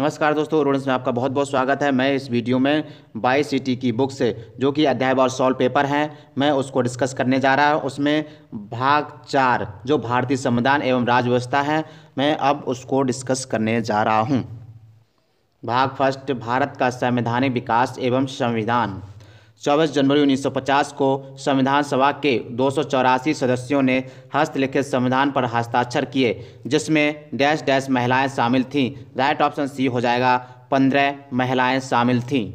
नमस्कार दोस्तों रोडेंस में आपका बहुत बहुत स्वागत है मैं इस वीडियो में बाई सिटी की बुक से जो कि अध्याय और सॉल्व पेपर हैं मैं उसको डिस्कस करने जा रहा हूँ उसमें भाग चार जो भारतीय संविधान एवं राजव्यवस्था है मैं अब उसको डिस्कस करने जा रहा हूँ भाग फर्स्ट भारत का संवैधानिक विकास एवं संविधान चौबीस जनवरी 1950 को संविधान सभा के दो सदस्यों ने हस्तलिखित संविधान पर हस्ताक्षर किए जिसमें डैश डैश महिलाएं शामिल थीं राइट ऑप्शन सी हो जाएगा पंद्रह महिलाएं शामिल थीं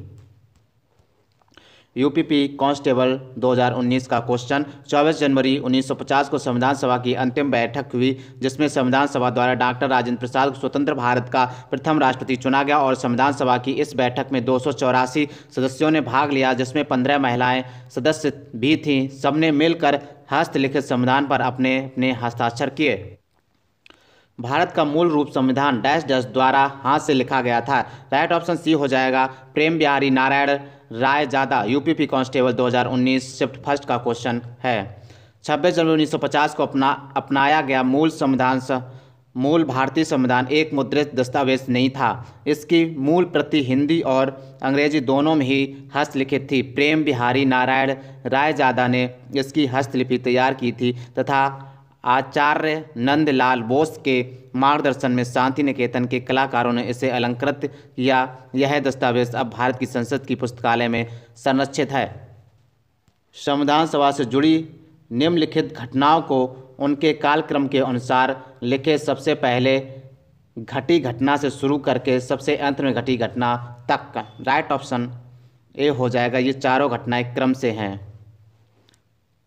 यूपीपी कांस्टेबल 2019 का क्वेश्चन 24 जनवरी 1950 को संविधान सभा की अंतिम बैठक हुई जिसमें संविधान सभा द्वारा डॉक्टर राजेंद्र प्रसाद को स्वतंत्र भारत का प्रथम राष्ट्रपति चुना गया और संविधान सभा की इस बैठक में दो सदस्यों ने भाग लिया जिसमें पंद्रह महिलाएं सदस्य भी थीं सबने मिलकर हस्तलिखित संविधान पर अपने अपने हस्ताक्षर किए भारत का मूल रूप संविधान डैश डैश द्वारा हाथ से लिखा गया था राइट ऑप्शन सी हो जाएगा प्रेम बिहारी नारायण राय ज़्यादा यूपीपी कांस्टेबल 2019 शिफ्ट फर्स्ट का क्वेश्चन है 26 जनवरी 1950 को अपना अपनाया गया मूल संविधान मूल भारतीय संविधान एक मुद्रित दस्तावेज नहीं था इसकी मूल प्रति हिंदी और अंग्रेजी दोनों में ही हस्तलिखित थी प्रेम बिहारी नारायण रायजादा ने इसकी हस्तलिपि तैयार की थी तथा आचार्य नंदलाल बोस के मार्गदर्शन में शांति निकेतन के कलाकारों ने इसे अलंकृत किया यह दस्तावेज अब भारत की संसद की पुस्तकालय में संरक्षित है संविधान सभा से जुड़ी निम्नलिखित घटनाओं को उनके कालक्रम के अनुसार लिखे सबसे पहले घटी घटना से शुरू करके सबसे अंत में घटी घटना तक राइट ऑप्शन ए हो जाएगा ये चारों घटनाएं क्रम से हैं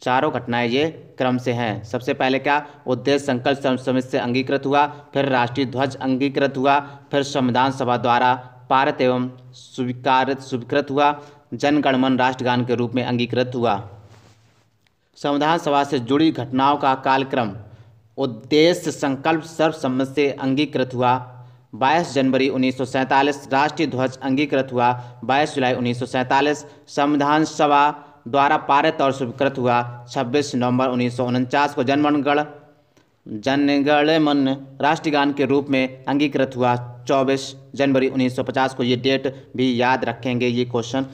चारों घटनाएं ये क्रम से हैं सबसे पहले क्या उद्देश्य संकल्प समिति से अंगीकृत हुआ फिर राष्ट्रीय ध्वज अंगीकृत हुआ फिर संविधान सभा द्वारा पारित एवं स्वीकार स्वीकृत हुआ जनगणमन राष्ट्रगान के रूप में अंगीकृत हुआ संविधान सभा से जुड़ी घटनाओं का कालक्रम उद्देश्य संकल्प सर्वसम्मत से अंगीकृत हुआ 22 जनवरी उन्नीस राष्ट्रीय ध्वज अंगीकृत हुआ 22 जुलाई उन्नीस संविधान सभा द्वारा पारित और स्वीकृत हुआ 26 नवंबर उन्नीस को जनमनगढ़ जनगण मन राष्ट्रगान के रूप में अंगीकृत हुआ 24 जनवरी 1950 को ये डेट भी याद रखेंगे ये क्वेश्चन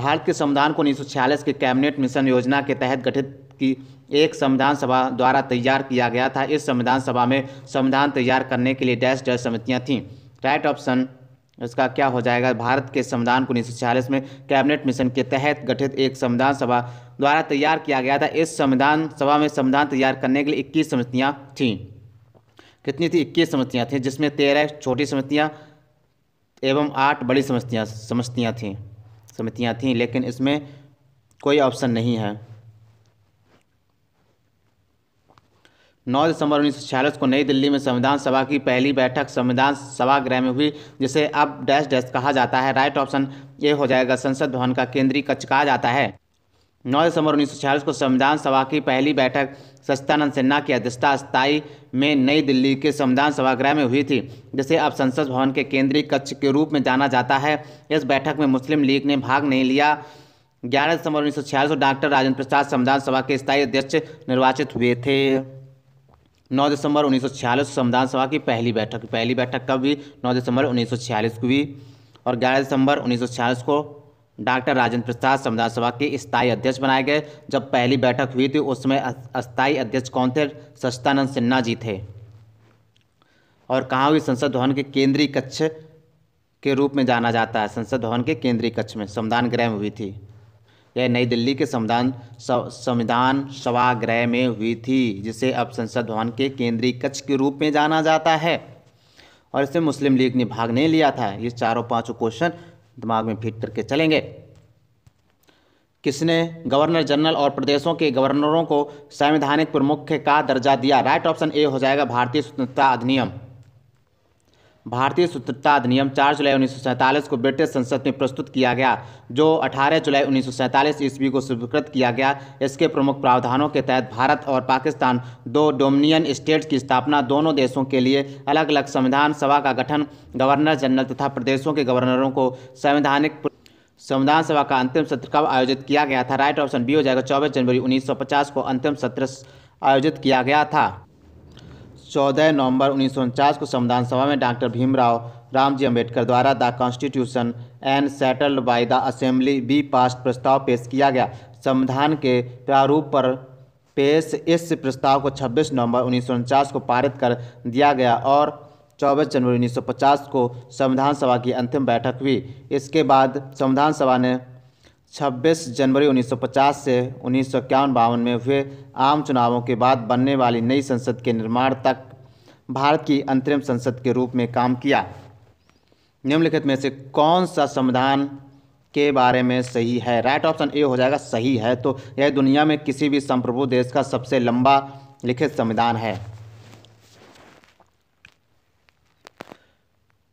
भारत के संविधान को उन्नीस के कैबिनेट मिशन योजना के तहत गठित की एक संविधान सभा द्वारा तैयार किया गया था इस संविधान सभा में संविधान तैयार करने के लिए डैश डैश समितियाँ थीं राइट ऑप्शन इसका क्या हो जाएगा भारत के संविधान को उन्नीस में कैबिनेट मिशन के तहत गठित एक संविधान सभा द्वारा तैयार किया गया था इस संविधान सभा में संविधान तैयार करने के लिए इक्कीस समितियाँ थीं कितनी थी इक्कीस समितियाँ थीं जिसमें तेरह छोटी समितियाँ एवं आठ बड़ी समस्तियाँ समस्तियाँ थीं समितियाँ थीं लेकिन इसमें कोई ऑप्शन नहीं है 9 दिसंबर उन्नीस को नई दिल्ली में संविधान सभा की पहली बैठक संविधान सभागृह में हुई जिसे अब डैश डैश कहा जाता है राइट ऑप्शन ये हो जाएगा संसद भवन का केंद्रीय कक्ष कहा जाता है 9 दिसंबर उन्नीस को संविधान सभा की पहली बैठक सच्चिदानंद सिन्हा की अध्यक्षता स्थायी में नई दिल्ली के संविधान सभागृह में हुई थी जिसे अब संसद भवन के केंद्रीय कक्ष के रूप में जाना जाता है इस बैठक में मुस्लिम लीग ने भाग नहीं लिया ग्यारह दिसंबर उन्नीस को डॉक्टर राजेंद्र प्रसाद संविधान सभा के स्थायी अध्यक्ष निर्वाचित हुए थे नौ दिसंबर उन्नीस सौ संविधान सभा की पहली बैठक पहली बैठक कब हुई नौ दिसंबर उन्नीस को हुई और ग्यारह दिसंबर उन्नीस को डॉक्टर राजेंद्र प्रसाद संविधान सभा के स्थायी अध्यक्ष बनाए गए जब पहली बैठक हुई थी उस समय स्थायी अध्यक्ष कौन थे सस्तानंद सिन्हा जी थे और कहाँ हुई संसद भवन के केंद्रीय कक्ष के रूप में जाना जाता है संसद भवन के केंद्रीय कक्ष में संविधान ग्रह में हुई थी यह नई दिल्ली के संविधान संविधान सभागृह में हुई थी जिसे अब संसद भवन के केंद्रीय कक्ष के रूप में जाना जाता है और इसमें मुस्लिम लीग ने भाग नहीं लिया था ये चारों पांचों क्वेश्चन दिमाग में फिट करके चलेंगे किसने गवर्नर जनरल और प्रदेशों के गवर्नरों को संवैधानिक प्रमुख का दर्जा दिया राइट ऑप्शन ए हो जाएगा भारतीय स्वतंत्रता अधिनियम भारतीय स्वतंत्रता अधिनियम 4 जुलाई उन्नीस को ब्रिटिश संसद में प्रस्तुत किया गया जो 18 जुलाई उन्नीस ईस्वी को स्वीकृत किया गया इसके प्रमुख प्रावधानों के तहत भारत और पाकिस्तान दो डोमिनियन स्टेट्स की स्थापना दोनों देशों के लिए अलग अलग संविधान सभा का गठन गवर्नर जनरल तथा प्रदेशों के गवर्नरों को संवैधानिक संविधान सभा का अंतिम सत्र कब आयोजित किया गया था राइट ऑप्शन बी हो जाएगा चौबीस जनवरी उन्नीस को अंतिम सत्र आयोजित किया गया था चौदह नवंबर उन्नीस को संविधान सभा में डॉक्टर भीमराव रामजी अंबेडकर द्वारा the constitution and settled by the assembly B पास प्रस्ताव पेश किया गया संविधान के प्रारूप पर पेश इस प्रस्ताव को 26 नवंबर उन्नीस को पारित कर दिया गया और 24 जनवरी 1950 को संविधान सभा की अंतिम बैठक हुई इसके बाद संविधान सभा ने 26 जनवरी 1950 से उन्नीस में हुए आम चुनावों के बाद बनने वाली नई संसद के निर्माण तक भारत की अंतरिम संसद के रूप में काम किया निम्नलिखित में से कौन सा संविधान के बारे में सही है राइट ऑप्शन ए हो जाएगा सही है तो यह दुनिया में किसी भी संप्रभु देश का सबसे लंबा लिखित संविधान है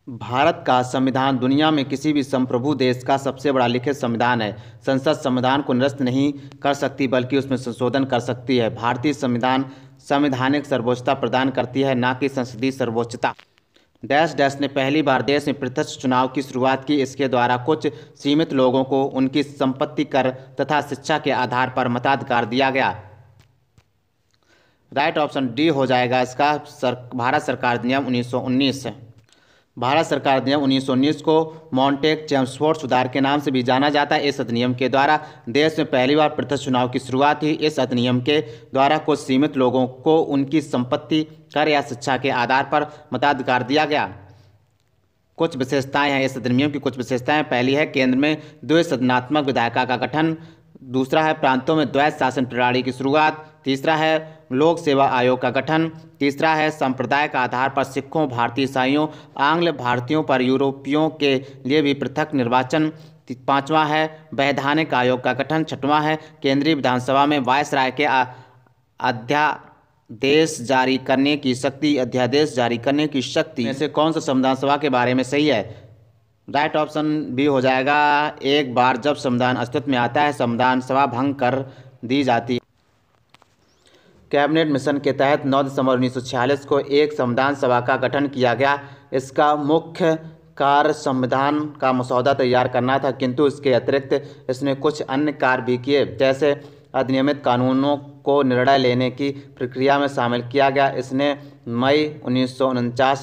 भारत का संविधान दुनिया में किसी भी संप्रभु देश का सबसे बड़ा लिखित संविधान है संसद संविधान को निरस्त नहीं कर सकती बल्कि उसमें संशोधन कर सकती है भारतीय संविधान संवैधानिक सर्वोच्चता प्रदान करती है न कि संसदीय सर्वोच्चता डैश डैश ने पहली बार देश में प्रत्यक्ष चुनाव की शुरुआत की इसके द्वारा कुछ सीमित लोगों को उनकी संपत्ति कर तथा शिक्षा के आधार पर मताधिकार दिया गया राइट ऑप्शन डी हो जाएगा इसका सर, भारत सरकार नियम सौ उन्नीस भारत सरकार अधिनियम उन्नीस को मॉन्टेक चैम्सफोर्ड सुधार के नाम से भी जाना जाता है इस अधिनियम के द्वारा देश में पहली बार पृथक चुनाव की शुरुआत हुई इस अधिनियम के द्वारा कुछ सीमित लोगों को उनकी संपत्ति कर या शिक्षा के आधार पर मताधिकार दिया गया कुछ विशेषताएं हैं इस अधिनियम की कुछ विशेषताएं पहली है केंद्र में द्वि सदनात्मक विधायिका का गठन दूसरा है प्रांतों में द्वैत शासन प्रणाली की शुरुआत तीसरा है लोक सेवा आयोग का गठन तीसरा है संप्रदाय का आधार पर सिखों भारतीय ईसाइयों आंग्ल भारतीयों पर यूरोपियों के लिए भी पृथक निर्वाचन पांचवा है वैधानिक आयोग का गठन छठवां है केंद्रीय विधानसभा में वायस राय के अध्या देश जारी करने की शक्ति अध्यादेश जारी करने की शक्ति ऐसे कौन सा संविधान सभा के बारे में सही है राइट ऑप्शन भी हो जाएगा एक बार जब संविधान अस्तित्व में आता है संविधान सभा भंग कर दी जाती है कैबिनेट मिशन के तहत 9 दिसंबर 1946 को एक संविधान सभा का गठन किया गया इसका मुख्य कार्य संविधान का मसौदा तैयार करना था किंतु इसके अतिरिक्त इसने कुछ अन्य कार्य भी किए जैसे अधिनियमित कानूनों को निर्णय लेने की प्रक्रिया में शामिल किया गया इसने मई उन्नीस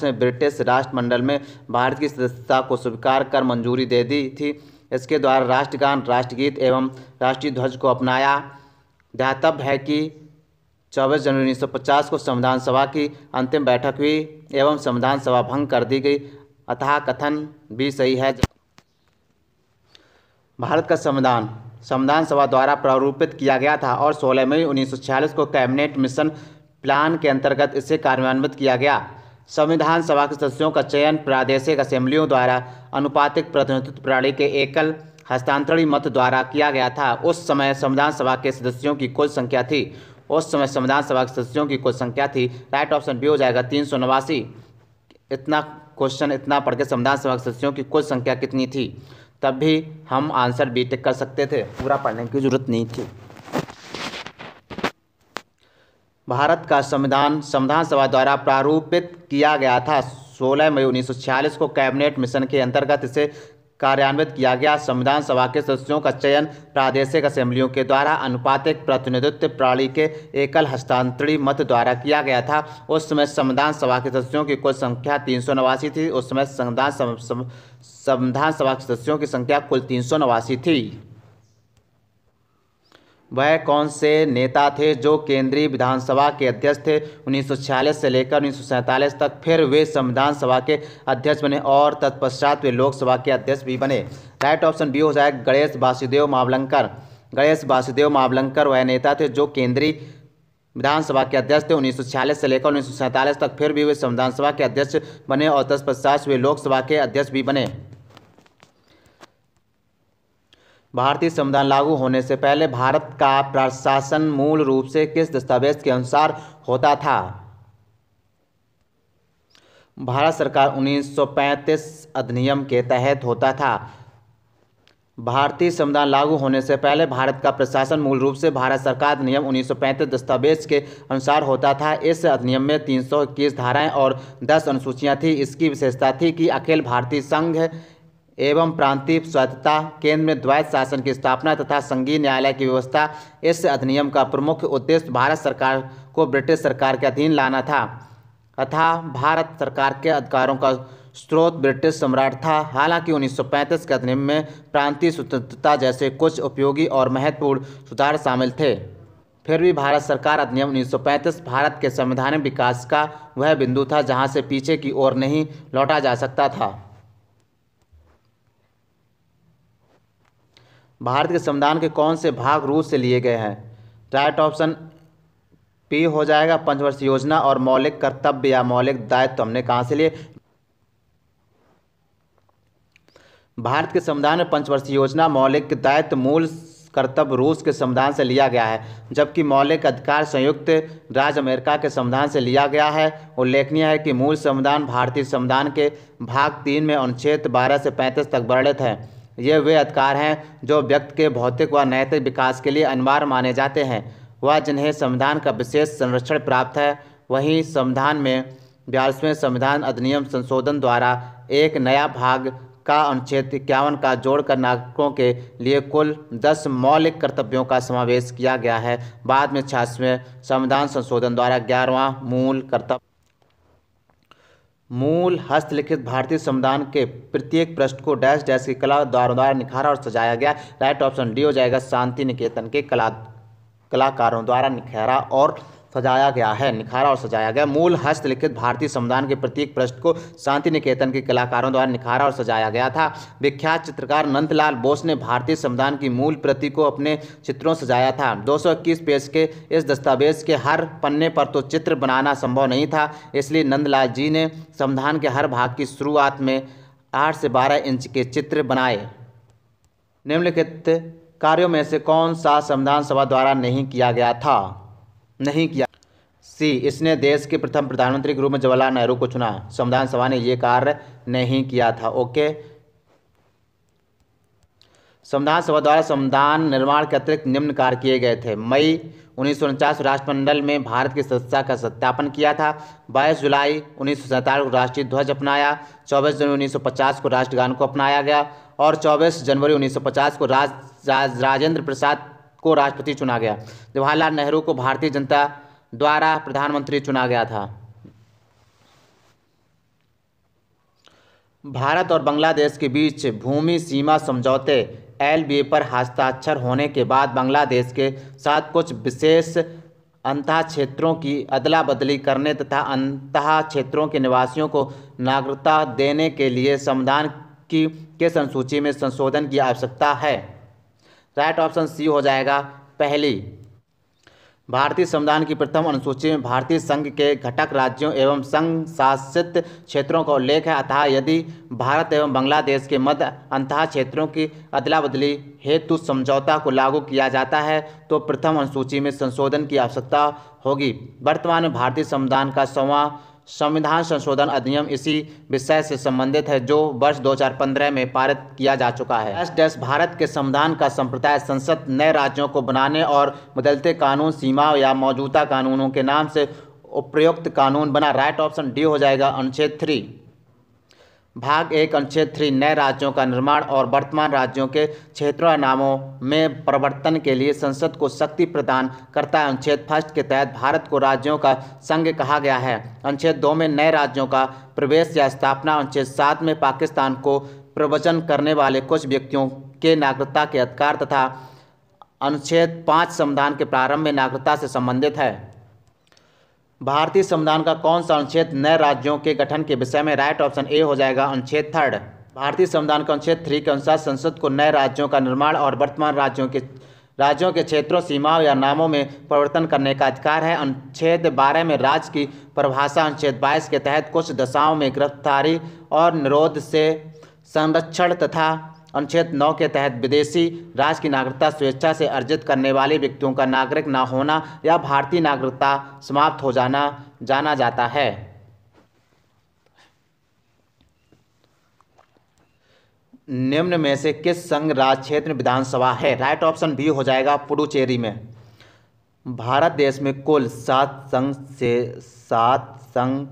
में ब्रिटिश राष्ट्रमंडल में भारत की सदस्यता को स्वीकार कर मंजूरी दे दी थी इसके द्वारा राष्ट्रगान राष्ट्रगीत एवं राष्ट्रीय ध्वज को अपनाया ध्यातव्य है कि चौबीस जनवरी 1950 को संविधान सभा की अंतिम बैठक हुई एवं संविधान सभा भंग कर दी गई अतः कथन भी सही है भारत का संविधान संविधान सभा द्वारा प्रारूपित किया गया था और 16 मई 1946 को कैबिनेट मिशन प्लान के अंतर्गत इसे कार्यान्वित किया गया संविधान सभा के सदस्यों का चयन प्रादेशिक असेंबलियों द्वारा अनुपातिक प्रतिनिधित्व प्रणाली के एकल हस्तांतरणी मत द्वारा किया गया था उस समय संविधान सभा के सदस्यों की कुल संख्या थी उस समय संविधान सभा के सदस्यों की कुल संख्या थी राइट ऑप्शन बी हो जाएगा तीन सौ नवासी इतना क्वेश्चन इतना पढ़ के संविधान सभा के सदस्यों की कुल संख्या कितनी थी तब भी हम आंसर बी टिक कर सकते थे पूरा पढ़ने की जरूरत नहीं थी भारत का संविधान संविधान सभा द्वारा प्रारूपित किया गया था 16 मई 1946 को कैबिनेट मिशन के अंतर्गत इसे कार्यान्वित किया गया संविधान सभा के सदस्यों का चयन प्रादेशिक असेंबलियों के द्वारा अनुपातिक प्रतिनिधित्व प्रणाली के एकल हस्तांतरी मत द्वारा किया गया था उस समय संविधान सभा के सदस्यों की कुल संख्या तीन थी उस समय संविधान संविधान सभा के सदस्यों की संख्या कुल तीन थी वह कौन से नेता थे जो केंद्रीय विधानसभा के अध्यक्ष थे 1946 से लेकर उन्नीस तक फिर वे संविधान सभा के अध्यक्ष बने और तत्पश्चात वे लोकसभा के अध्यक्ष भी बने राइट ऑप्शन बी हो जाएगा गणेश वासुदेव मावलंकर गणेश वासुदेव मावलंकर वह नेता थे जो केंद्रीय विधानसभा के अध्यक्ष थे उन्नीस से लेकर उन्नीस तक फिर भी वे संविधान सभा के अध्यक्ष बने और तत्पश्चात वे लोकसभा के अध्यक्ष भी बने भारतीय संविधान लागू होने से पहले भारत का प्रशासन मूल रूप से किस दस्तावेज के अनुसार होता था भारत सरकार 1935 अधिनियम के तहत होता था भारतीय संविधान लागू होने से पहले भारत का प्रशासन मूल रूप से भारत सरकार अधिनियम 1935 दस्तावेज के अनुसार होता था इस अधिनियम में 321 धाराएं और 10 अनुसूचियां थीं इसकी विशेषता थी कि अखिल भारतीय संघ एवं प्रांतीय स्वायत्तता केंद्र में द्वैत शासन की स्थापना तथा संघीय न्यायालय की व्यवस्था इस अधिनियम का प्रमुख उद्देश्य भारत सरकार को ब्रिटिश सरकार के अधीन लाना था तथा भारत सरकार के अधिकारों का स्रोत ब्रिटिश सम्राट था हालांकि 1935 के अधिनियम में प्रांतीय स्वतंत्रता जैसे कुछ उपयोगी और महत्वपूर्ण सुधार शामिल थे फिर भी भारत सरकार अधिनियम 1935 भारत के संवैधानिक विकास का वह बिंदु था जहां से पीछे की ओर नहीं लौटा जा सकता था भारत के संविधान के कौन से भाग रूस से लिए गए हैं राइट ऑप्शन पी हो जाएगा पंचवर्ष योजना और मौलिक कर्तव्य या मौलिक दायित्व तो हमने कहाँ से लिए भारत के संविधान में पंचवर्षीय योजना मौलिक दायित्व मूल कर्तव्य रूस के संविधान से लिया गया है जबकि मौलिक अधिकार संयुक्त राज्य अमेरिका के संविधान से लिया गया है उल्लेखनीय है कि मूल संविधान भारतीय संविधान के भाग तीन में अनुच्छेद बारह से पैंतीस तक वर्णित है ये वे अधिकार हैं जो व्यक्ति के भौतिक व नैतिक विकास के लिए अनिवार्य माने जाते हैं वह जिन्हें संविधान का विशेष संरक्षण प्राप्त है वहीं संविधान में बयालीसवें संविधान अधिनियम संशोधन द्वारा एक नया भाग का अनुच्छेद इक्यावन का जोड़कर नागरिकों के लिए कुल दस मौलिक कर्तव्यों का समावेश किया गया है बाद में छियासवें संविधान संशोधन द्वारा ग्यारहवां मूल कर्तव्य मूल हस्तलिखित भारतीय संविधान के प्रत्येक पृष्ठ को डैश डैश की कला द्वारों द्वारा निखारा और सजाया गया राइट ऑप्शन डी हो जाएगा शांति निकेतन के कला कलाकारों द्वारा निखारा और सजाया गया है निखारा और सजाया गया मूल हस्तलिखित भारतीय संविधान के प्रत्येक पृष्ठ को शांति निकेतन के कलाकारों द्वारा निखारा और सजाया गया था विख्यात चित्रकार नंदलाल बोस ने भारतीय संविधान की मूल प्रति को अपने चित्रों सजाया था दो पेज के इस दस्तावेज के हर पन्ने पर तो चित्र बनाना संभव नहीं था इसलिए नंदलाल जी ने संविधान के हर भाग की शुरुआत में आठ से बारह इंच के चित्र बनाए निम्नलिखित कार्यों में से कौन सा संविधान सभा द्वारा नहीं किया गया था नहीं किया सी इसने देश के प्रथम प्रधानमंत्री के रूप में जवाहरलाल नेहरू को चुना संविधान सभा ने ये कार्य नहीं किया था ओके संविधान सभा द्वारा संविधान निर्माण के अतिरिक्त निम्न कार्य किए गए थे मई उन्नीस राष्ट्रमंडल में भारत की सदस्यता का सत्यापन किया था बाईस जुलाई उन्नीस को राष्ट्रीय ध्वज अपनाया चौबीस जनवरी 1950 को राष्ट्रगान को अपनाया गया और चौबीस जनवरी 1950 को राज, राज, राजेंद्र प्रसाद को राष्ट्रपति चुना गया जवाहरलाल नेहरू को भारतीय जनता द्वारा प्रधानमंत्री चुना गया था भारत और बांग्लादेश के बीच भूमि सीमा समझौते एल पर हस्ताक्षर होने के बाद बांग्लादेश के साथ कुछ विशेष अंतः क्षेत्रों की अदला बदली करने तथा अंतः क्षेत्रों के निवासियों को नागरिकता देने के लिए संविधान की के संसूची में संशोधन की आवश्यकता है राइट ऑप्शन सी हो जाएगा पहली भारतीय संविधान की प्रथम अनुसूची में भारतीय संघ के घटक राज्यों एवं संघ शासित क्षेत्रों का उल्लेख है अतः यदि भारत एवं बांग्लादेश के मध्य अंतः क्षेत्रों की अदला बदली हेतु समझौता को लागू किया जाता है तो प्रथम अनुसूची में संशोधन की आवश्यकता होगी वर्तमान में भारतीय संविधान का सवा संविधान संशोधन अधिनियम इसी विषय से संबंधित है जो वर्ष 2015 में पारित किया जा चुका है एस डेस्ट भारत के संविधान का संप्रदाय संसद नए राज्यों को बनाने और बदलते कानून सीमा या मौजूदा कानूनों के नाम से उपयुक्त कानून बना राइट ऑप्शन डी हो जाएगा अनुच्छेद थ्री भाग एक अनुच्छेद थ्री नए राज्यों का निर्माण और वर्तमान राज्यों के क्षेत्रों और नामों में परिवर्तन के लिए संसद को शक्ति प्रदान करता है अनुच्छेद फर्स्ट के तहत भारत को राज्यों का संघ कहा गया है अनुच्छेद दो में नए राज्यों का प्रवेश या स्थापना अनुच्छेद सात में पाकिस्तान को प्रवचन करने वाले कुछ व्यक्तियों के नागरिकता के अधिकार तथा अनुच्छेद पाँच संविधान के प्रारंभ में नागरिकता से संबंधित है भारतीय संविधान का कौन सा अनुच्छेद नए राज्यों के गठन के विषय में राइट ऑप्शन ए हो जाएगा अनुच्छेद थर्ड भारतीय संविधान का अनुच्छेद थ्री के अनुसार संसद को नए राज्यों का निर्माण और वर्तमान राज्यों के राज्यों के क्षेत्रों सीमाओं या नामों में परिवर्तन करने का अधिकार है अनुच्छेद बारह में राज्य की परिभाषा अनुच्छेद बाईस के तहत कुछ दशाओं में गिरफ्तारी और निरोध से संरक्षण तथा अनुच्छेद नौ के तहत विदेशी राज्य की नागरिकता स्वेच्छा से अर्जित करने वाले व्यक्तियों का नागरिक ना होना या भारतीय नागरिकता समाप्त हो जाना जाना जाता है निम्न में से किस संघ राज क्षेत्र विधानसभा है राइट ऑप्शन बी हो जाएगा पुडुचेरी में भारत देश में कुल सात संघ से सात संघ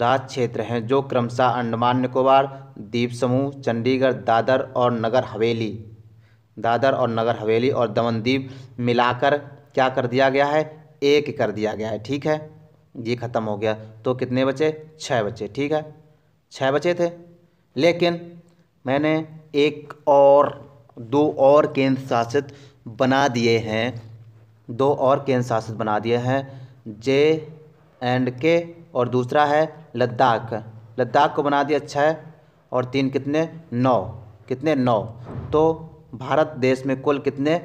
राज क्षेत्र हैं जो क्रमशः अंडमान निकोबार द्वीप समूह चंडीगढ़ दादर और नगर हवेली दादर और नगर हवेली और दमनदीप मिलाकर क्या कर दिया गया है एक कर दिया गया है ठीक है ये ख़त्म हो गया तो कितने बचे छः बचे ठीक है छः बचे थे लेकिन मैंने एक और दो और केंद्र शासित बना दिए हैं दो और केंद्र शासित बना दिए हैं जे एंड के और दूसरा है लद्दाख लद्दाख को बना दिया अच्छा है और तीन कितने नौ कितने नौ तो भारत देश में कुल कितने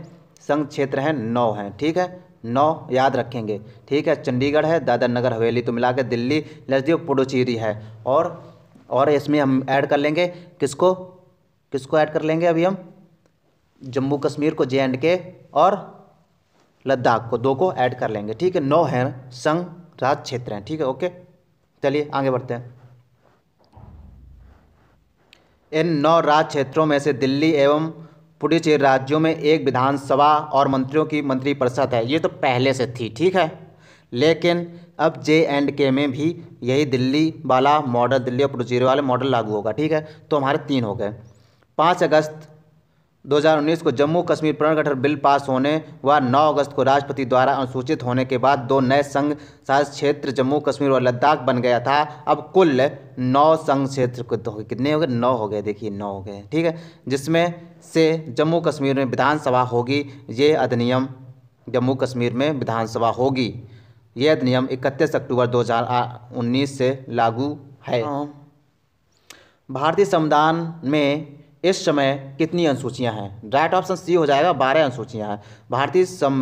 संघ क्षेत्र हैं नौ हैं ठीक है नौ याद रखेंगे ठीक है चंडीगढ़ है दादर नगर हवेली तो मिला के दिल्ली लक्षद्वीप पुडुचेरी है और और इसमें हम ऐड कर लेंगे किसको किसको ऐड कर लेंगे अभी हम जम्मू कश्मीर को जे एंड के और लद्दाख को दो को ऐड कर लेंगे ठीक है नौ हैं संघ राज क्षेत्र हैं ठीक है ओके चलिए आगे बढ़ते हैं इन नौ राज्य क्षेत्रों में से दिल्ली एवं पुडुचेरी राज्यों में एक विधानसभा और मंत्रियों की मंत्रिपरिषद है ये तो पहले से थी ठीक है लेकिन अब जे एंड के में भी यही दिल्ली वाला मॉडल दिल्ली और पुडुचेरी वाले मॉडल लागू होगा ठीक है तो हमारे तीन हो गए पाँच अगस्त 2019 को जम्मू कश्मीर पुनर्गठन बिल पास होने व 9 अगस्त को राष्ट्रपति द्वारा अनुसूचित होने के बाद दो नए संघ शासित क्षेत्र जम्मू कश्मीर और लद्दाख बन गया था अब कुल नौ संघ क्षेत्र तो कितने हो गए नौ हो गए देखिए नौ हो गए ठीक है जिसमें से जम्मू कश्मीर में विधानसभा होगी ये अधिनियम जम्मू कश्मीर में विधानसभा होगी ये अधिनियम इकतीस अक्टूबर दो से लागू है हाँ। भारतीय संविधान में इस समय कितनी अनुसूचियाँ हैं राइट ऑप्शन सी हो जाएगा बारह अनुसूचियाँ हैं भारतीय सम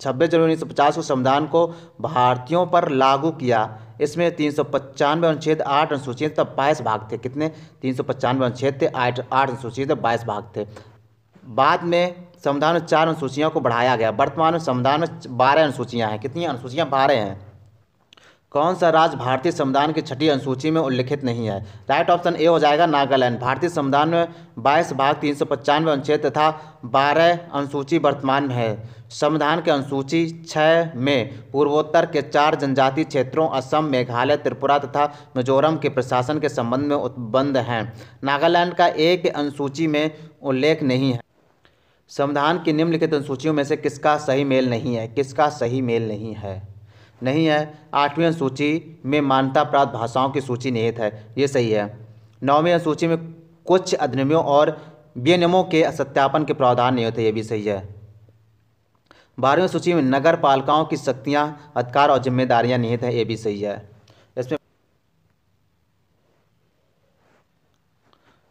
छब्बीस जनवरी उन्नीस सौ पचास को संविधान को भारतीयों पर लागू किया इसमें तीन सौ पचानवे अनुच्छेद आठ अनुसूचित तब बाईस भाग थे कितने तीन सौ पचानवे अनुच्छेद थे आठ आठ अनुसूचित तब बाईस भाग थे बाद में संविधान में चार अनुसूचियों को बढ़ाया गया वर्तमान में संविधान में बारह अनुसूचियाँ हैं कितनी अनुसूचियाँ बारह हैं कौन सा राज्य भारतीय संविधान की छठी अनुसूची में उल्लिखित नहीं है राइट ऑप्शन ए हो जाएगा नागालैंड भारतीय संविधान में बाईस भाग तीन सौ पचानवे अनुच्छेद तथा बारह अनुसूची वर्तमान में है संविधान के अनुसूची छः में पूर्वोत्तर के चार जनजातीय क्षेत्रों असम मेघालय त्रिपुरा तथा मिजोरम के प्रशासन के संबंध में उत्बंध हैं नागालैंड का एक अनुसूची में उल्लेख नहीं है संविधान की निम्नलिखित अनुसूचियों में से किसका सही मेल नहीं है किसका सही मेल नहीं है नहीं है आठवीं अनुसूची में मान्यता प्राप्त भाषाओं की सूची निहित है ये सही है नौवीं अनुसूची में कुछ अधिनियमों और विनियमों के सत्यापन के प्रावधान नहीं होते ये भी सही है बारहवीं सूची में नगर पालिकाओं की शक्तियाँ अधिकार और जिम्मेदारियाँ निहित हैं ये भी सही है इसमें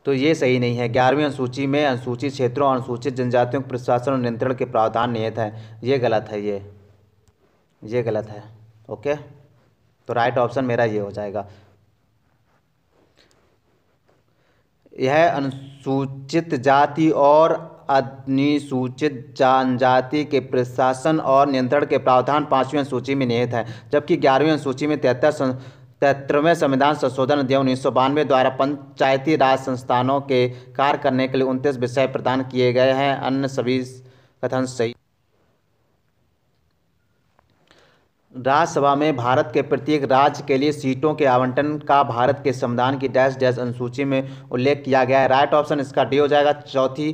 तो ये सही नहीं है ग्यारहवीं अनुसूची में अनुसूचित क्षेत्रों और अनुसूचित जनजातियों के प्रशासन और नियंत्रण के प्रावधान निहित हैं ये गलत है ये ये गलत है ओके तो राइट ऑप्शन मेरा ये हो जाएगा यह अनुसूचित जाति और अनुसूचित जनजाति के प्रशासन और नियंत्रण के प्रावधान पाँचवीं अनुसूची में निहित है जबकि ग्यारहवीं अनुसूची में तिहत्तर तिहत्तरवें संविधान संशोधन अध्ययन उन्नीस द्वारा पंचायती राज संस्थानों के कार्य करने के लिए उनतीस विषय प्रदान किए गए हैं अन्य सभी कथन सही राज्यसभा में भारत के प्रत्येक राज्य के लिए सीटों के आवंटन का भारत के संविधान की डैश डैश अनुसूची में उल्लेख किया गया है राइट ऑप्शन इसका डी हो जाएगा चौथी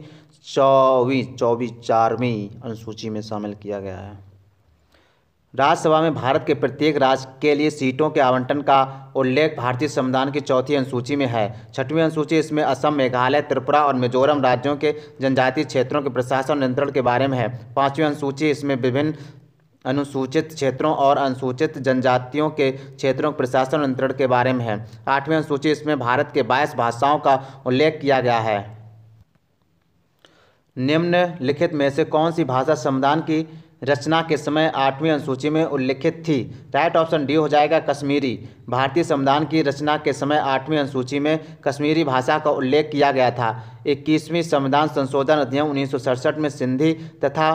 चौबीस चौबीस चारवीं अनुसूची में शामिल किया गया है राज्यसभा में भारत के प्रत्येक राज्य के लिए सीटों के आवंटन का उल्लेख भारतीय संविधान की चौथी अनुसूची में है छठवीं अनुसूची इसमें असम मेघालय त्रिपुरा और मिजोरम राज्यों के जनजातीय क्षेत्रों के प्रशासन नियंत्रण के बारे में है पांचवीं अनुसूची इसमें विभिन्न अनुसूचित क्षेत्रों और अनुसूचित जनजातियों के क्षेत्रों प्रशासन अंतरण के बारे में है आठवीं अनुसूची इसमें भारत के बाईस भाषाओं का उल्लेख किया गया है निम्नलिखित में से कौन सी भाषा संविधान की रचना के समय आठवीं अनुसूची में उल्लिखित थी राइट ऑप्शन डी हो जाएगा कश्मीरी भारतीय संविधान की रचना के समय आठवीं अनुसूची में कश्मीरी भाषा का उल्लेख किया गया था इक्कीसवीं संविधान संशोधन अधिनियम उन्नीस में सिंधी तथा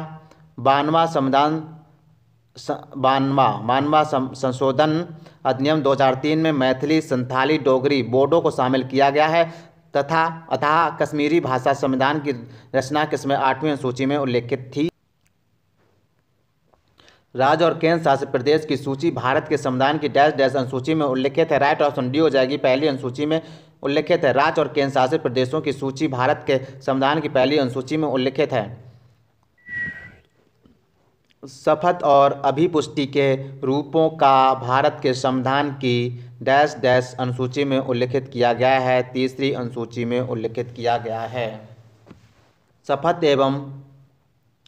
बानवा संविधान बानवा बानवा संशोधन अधिनियम 2003 में मैथिली संथाली डोगरी बोडो को शामिल किया गया है तथा अतः कश्मीरी भाषा संविधान की रचना किसमें आठवीं सूची में उल्लेखित थी राज्य और केंद्र शासित प्रदेश की सूची भारत के संविधान की डैश डैश अनुसूची में उल्लेखित है राइट ऑप्शन डी हो जाएगी पहली अनुसूची में उल्लेखित है राज्य और केंद्र शासित प्रदेशों की सूची भारत के संविधान की पहली अनुसूची में उल्लेखित है शपथ और अभिपुष्टि के रूपों का भारत के संविधान की डैश डैश अनुसूची में उल्लेखित किया गया है तीसरी अनुसूची में उल्लेखित किया गया है शपथ एवं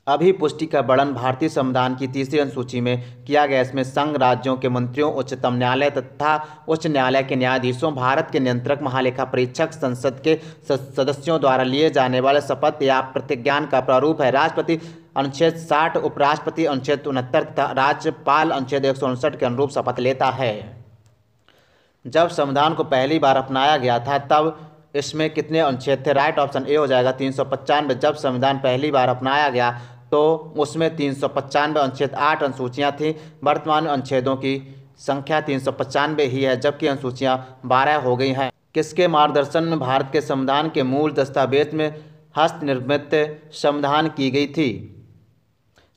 अभिपुष्टि का वर्णन भारतीय संविधान की तीसरी अनुसूची में किया गया इसमें संघ राज्यों के मंत्रियों उच्चतम न्यायालय तथा उच्च न्यायालय के न्यायाधीशों भारत के नियंत्रक महालेखा परीक्षक संसद के सदस्यों द्वारा लिए जाने वाले शपथ या प्रतिज्ञान का प्रारूप है राष्ट्रपति अनुच्छेद साठ उपराष्ट्रपति अनुच्छेद उनहत्तर तथा राज्यपाल अनुच्छेद एक के अनुरूप शपथ लेता है जब संविधान को पहली बार अपनाया गया था तब इसमें कितने अनुच्छेद थे राइट ऑप्शन ए हो जाएगा तीन सौ पचानवे जब संविधान पहली बार अपनाया गया तो उसमें तीन सौ पचानवे अनुच्छेद आठ अनुसूचियाँ थीं वर्तमान अनुच्छेदों की संख्या तीन सौ पचानवे ही है जबकि अनुसूचियाँ बारह हो गई हैं किसके मार्गदर्शन में भारत के संविधान के मूल दस्तावेज में हस्तनिर्मित संविधान की गई थी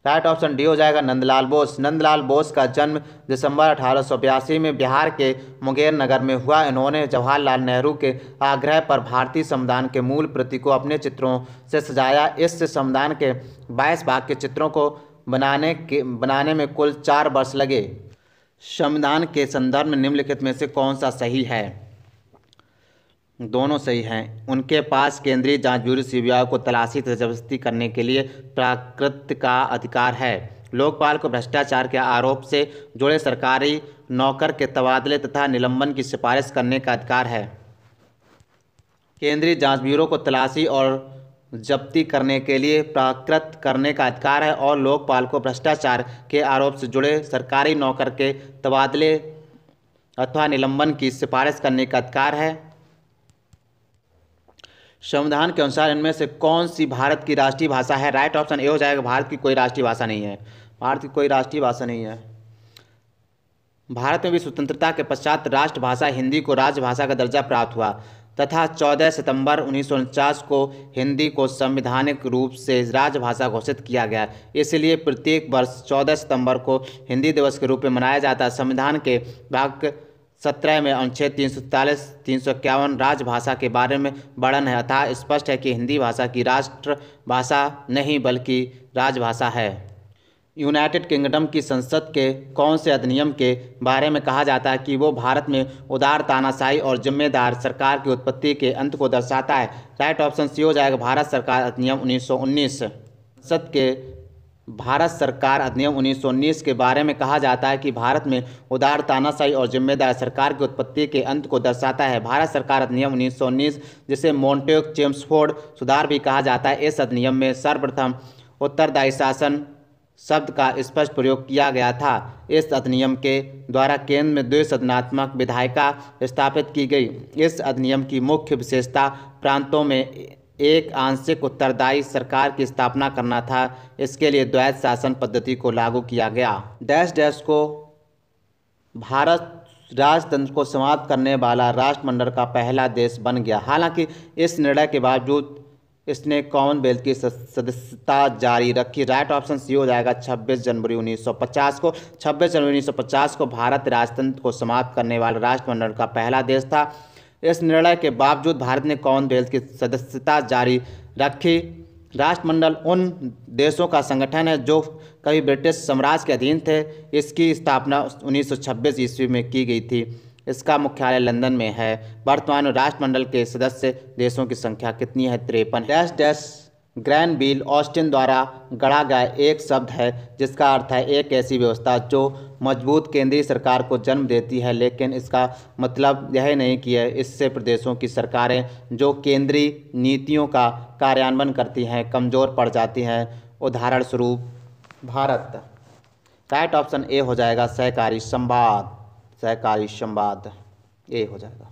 राइट ऑप्शन डी हो जाएगा नंदलाल बोस नंदलाल बोस का जन्म दिसंबर अठारह में बिहार के मुंगेर नगर में हुआ इन्होंने जवाहरलाल नेहरू के आग्रह पर भारतीय संविधान के मूल प्रति को अपने चित्रों से सजाया इस संविधान के 22 भाग के चित्रों को बनाने के बनाने में कुल चार वर्ष लगे संविधान के संदर्भ में निम्नलिखित में से कौन सा सही है दोनों सही हैं उनके पास केंद्रीय जांच ब्यूरो सीबीआई को तलाशी जबरदस्ती करने के लिए प्राकृत का अधिकार है लोकपाल को भ्रष्टाचार के आरोप से जुड़े सरकारी नौकर के तबादले तथा निलंबन की सिफारिश करने का अधिकार है केंद्रीय जांच ब्यूरो को तलाशी और जब्ती करने के लिए प्राकृत करने का अधिकार है और लोकपाल को भ्रष्टाचार के आरोप से जुड़े सरकारी नौकर के तबादले अथवा निलंबन की सिफारिश करने का अधिकार है संविधान के अनुसार इनमें से कौन सी भारत की राष्ट्रीय भाषा है राइट ऑप्शन ए हो जाएगा भारत की कोई राष्ट्रीय भाषा नहीं है भारत की कोई राष्ट्रीय भाषा नहीं है भारत में भी स्वतंत्रता के पश्चात राष्ट्रभाषा हिंदी को राजभाषा का दर्जा प्राप्त हुआ तथा 14 सितंबर उन्नीस को हिंदी को संविधानिक रूप से राजभाषा घोषित किया गया इसलिए प्रत्येक वर्ष 14 सितंबर को हिंदी दिवस के रूप में मनाया जाता है संविधान के भाग सत्रह में अनुच्छेद तीन सौ तालीस तीन सौ इक्यावन राजभाषा के बारे में वर्णन है अतः स्पष्ट है कि हिंदी भाषा की राष्ट्रभाषा नहीं बल्कि राजभाषा है यूनाइटेड किंगडम की संसद के कौन से अधिनियम के बारे में कहा जाता है कि वो भारत में उदार तानाशाही और जिम्मेदार सरकार की उत्पत्ति के अंत को दर्शाता है राइट ऑप्शन सी हो जाएगा भारत सरकार अधिनियम 1919 संसद के भारत सरकार अधिनियम 1919 के बारे में कहा जाता है कि भारत में उदार तानाशाही और जिम्मेदार सरकार की उत्पत्ति के अंत को दर्शाता है भारत सरकार अधिनियम 1919 जिसे मोन्टेक चेम्सफोर्ड सुधार भी कहा जाता है इस अधिनियम में सर्वप्रथम उत्तरदायी शासन शब्द का स्पष्ट प्रयोग किया गया था इस अधिनियम के द्वारा केंद्र में द्वि सदनात्मक विधायिका स्थापित की गई इस अधिनियम की मुख्य विशेषता प्रांतों में एक आंशिक उत्तरदायी सरकार की स्थापना करना था इसके लिए द्वैत शासन पद्धति को लागू किया गया डैश डैश को भारत राजतंत्र को समाप्त करने वाला राष्ट्रमंडल का पहला देश बन गया हालांकि इस निर्णय के बावजूद इसने कॉमनवेल्थ की सदस्यता जारी रखी राइट ऑप्शन सी हो जाएगा 26 जनवरी 1950 को 26 जनवरी 1950 को भारत राजतंत्र को समाप्त करने वाला राष्ट्रमंडल का पहला देश था इस निर्णय के बावजूद भारत ने कॉमनवेल्थ की सदस्यता जारी रखी राष्ट्रमंडल उन देशों का संगठन है जो कभी ब्रिटिश साम्राज्य के अधीन थे इसकी स्थापना 1926 ईस्वी में की गई थी इसका मुख्यालय लंदन में है वर्तमान राष्ट्रमंडल के सदस्य देशों की संख्या कितनी है तिरपन dash dash Granville Austin द्वारा गढ़ा गया एक शब्द है जिसका अर्थ है एक ऐसी व्यवस्था जो मजबूत केंद्रीय सरकार को जन्म देती है लेकिन इसका मतलब यह नहीं कि है इससे प्रदेशों की सरकारें जो केंद्रीय नीतियों का कार्यान्वयन करती हैं कमज़ोर पड़ जाती हैं उदाहरण स्वरूप भारत राइट ऑप्शन ए हो जाएगा सहकारी संवाद सहकारी संवाद ए हो जाएगा